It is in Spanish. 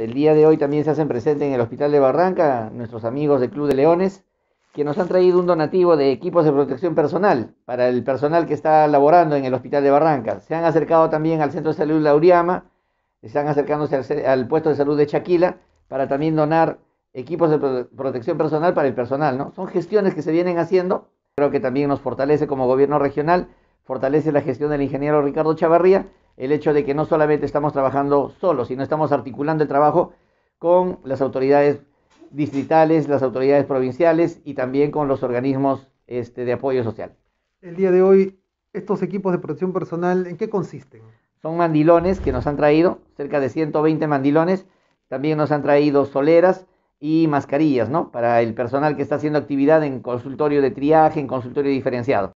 El día de hoy también se hacen presentes en el Hospital de Barranca nuestros amigos del Club de Leones, que nos han traído un donativo de equipos de protección personal para el personal que está laborando en el Hospital de Barranca. Se han acercado también al Centro de Salud Lauriama, están acercándose al, al puesto de salud de Chaquila para también donar equipos de protección personal para el personal. ¿no? Son gestiones que se vienen haciendo. Creo que también nos fortalece como gobierno regional, fortalece la gestión del ingeniero Ricardo Chavarría el hecho de que no solamente estamos trabajando solos, sino estamos articulando el trabajo con las autoridades distritales, las autoridades provinciales y también con los organismos este, de apoyo social. El día de hoy, estos equipos de protección personal, ¿en qué consisten? Son mandilones que nos han traído, cerca de 120 mandilones. También nos han traído soleras y mascarillas, ¿no? Para el personal que está haciendo actividad en consultorio de triaje, en consultorio diferenciado.